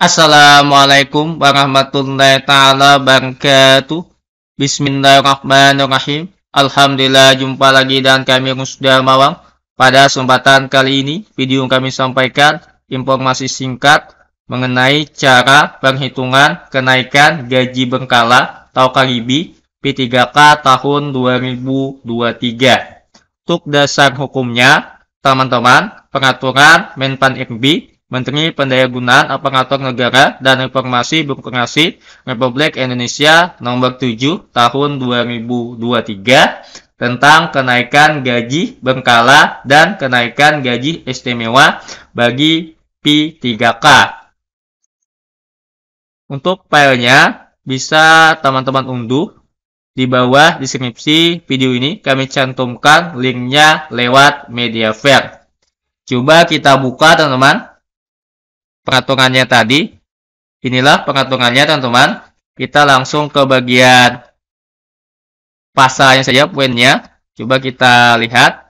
Assalamualaikum warahmatullahi taala wabarakatuh. Bismillahirrahmanirrahim. Alhamdulillah jumpa lagi dan kami sudah Mawang. Pada kesempatan kali ini, video kami sampaikan informasi singkat mengenai cara penghitungan kenaikan gaji berkala atau kalibi P3K tahun 2023. Untuk dasar hukumnya, teman-teman, peraturan Menpan RB Menteri Pendayagunaan Aparatur Negara dan Reformasi Birokrasi Republik Indonesia Nomor 7 Tahun 2023 tentang kenaikan gaji berkala dan kenaikan gaji istimewa bagi P3K. Untuk filenya bisa teman-teman unduh di bawah deskripsi video ini kami cantumkan linknya lewat media fair. Coba kita buka teman-teman peraturannya tadi. Inilah peraturannya teman-teman. Kita langsung ke bagian pasalnya saja poinnya. Coba kita lihat.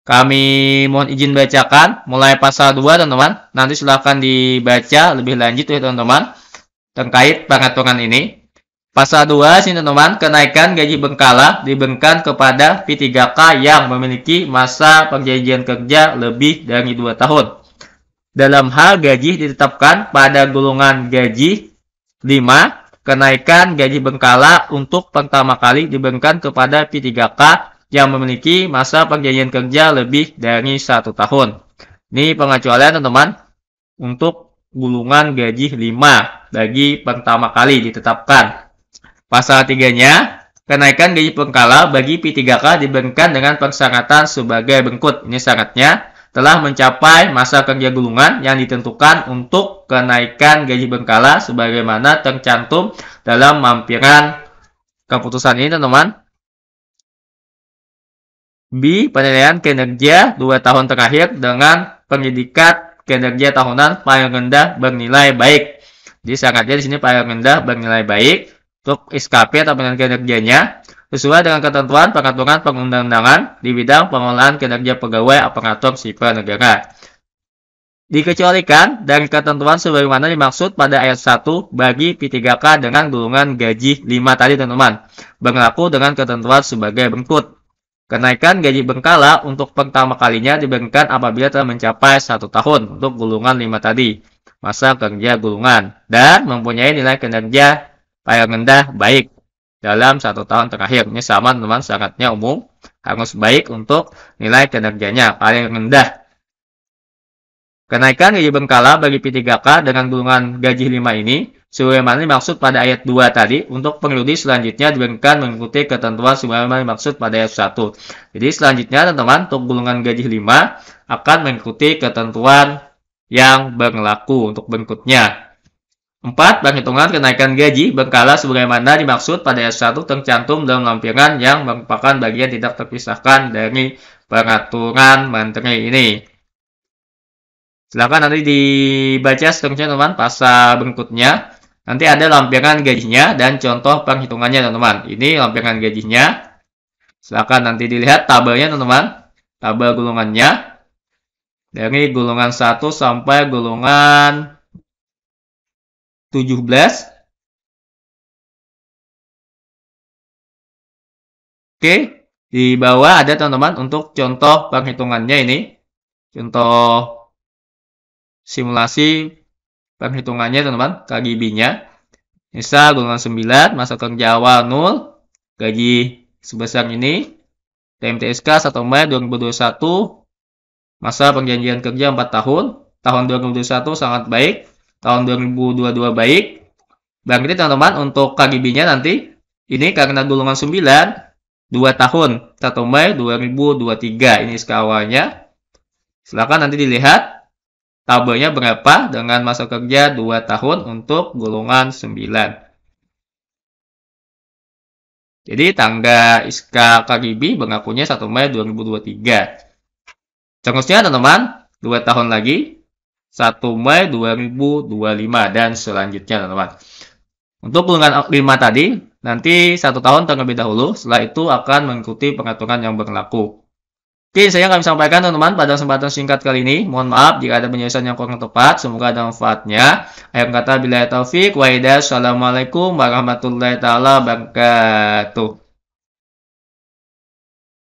Kami mohon izin bacakan mulai pasal 2 teman-teman. Nanti silahkan dibaca lebih lanjut ya teman-teman terkait pengaturan ini. Pasal 2 sini teman-teman, kenaikan gaji bengkala dibengkan kepada P3K yang memiliki masa perjanjian kerja lebih dari 2 tahun dalam hal gaji ditetapkan pada golongan gaji 5 kenaikan gaji bengkala untuk pertama kali diberikan kepada P3K yang memiliki masa perjanjian kerja lebih dari satu tahun. Ini pengecualian teman-teman untuk gulungan gaji 5 bagi pertama kali ditetapkan. Pasal 3-nya, kenaikan gaji bengkala bagi P3K diberikan dengan persyaratan sebagai bengkut. Ini syaratnya telah mencapai masa kerja gulungan yang ditentukan untuk kenaikan gaji bengkala sebagaimana tercantum dalam mampiran keputusan ini teman-teman. B. Penilaian kinerja 2 tahun terakhir dengan pendidikat kinerja tahunan paling rendah bernilai baik. Jadi sangatnya di sini paling rendah bernilai baik untuk SKP atau penilaian kinerjanya sesuai dengan ketentuan peraturan perundang-undangan di bidang pengelolaan kinerja pegawai aparatur sipil negara. Dikecualikan dari ketentuan sebagaimana dimaksud pada ayat 1 bagi P3K dengan gulungan gaji 5 tadi teman-teman, berlaku dengan ketentuan sebagai berikut. Kenaikan gaji bengkala untuk pertama kalinya diberikan apabila telah mencapai satu tahun untuk gulungan 5 tadi, masa kerja gulungan, dan mempunyai nilai kinerja paling rendah baik dalam satu tahun terakhir. Ini sama teman syaratnya umum harus baik untuk nilai kinerjanya paling rendah. Kenaikan gaji bengkala bagi P3K dengan gulungan gaji 5 ini sebagaimana dimaksud pada ayat 2 tadi untuk pengeludi selanjutnya diberikan mengikuti ketentuan sebagaimana dimaksud pada ayat 1. Jadi selanjutnya teman-teman untuk gulungan gaji 5 akan mengikuti ketentuan yang berlaku untuk berikutnya. 4. Penghitungan kenaikan gaji berkala sebagaimana dimaksud pada S1 tercantum dalam lampiran yang merupakan bagian tidak terpisahkan dari peraturan menteri ini. Silahkan nanti dibaca seterusnya teman-teman pasal berikutnya. Nanti ada lampiran gajinya dan contoh perhitungannya teman-teman. Ini lampiran gajinya. Silahkan nanti dilihat tabelnya teman-teman. Tabel gulungannya. Dari gulungan 1 sampai gulungan 17. Oke, di bawah ada teman-teman untuk contoh penghitungannya ini. Contoh simulasi penghitungannya teman-teman, KGB-nya. Misal golongan 9, masa kerja awal 0, gaji sebesar ini, TMTSK 1 Mei 2021, masa perjanjian kerja 4 tahun, tahun 2021 sangat baik, tahun 2022 baik. Berarti teman-teman untuk KGB-nya nanti ini karena golongan 9 2 tahun 1 Mei 2023 ini skawanya. Silakan nanti dilihat tabelnya berapa dengan masa kerja 2 tahun untuk golongan 9. Jadi tangga ISKA KGB berlakunya 1 Mei 2023. Seterusnya teman-teman, 2 tahun lagi 1 Mei 2025 dan selanjutnya teman-teman. Untuk golongan lima tadi, nanti satu tahun terlebih dahulu, setelah itu akan mengikuti pengaturan yang berlaku. Oke, saya akan sampaikan teman-teman pada kesempatan singkat kali ini. Mohon maaf jika ada penjelasan yang kurang tepat, semoga ada manfaatnya. Akhir kata, bila taufik, waidah, assalamualaikum warahmatullahi taala wabarakatuh.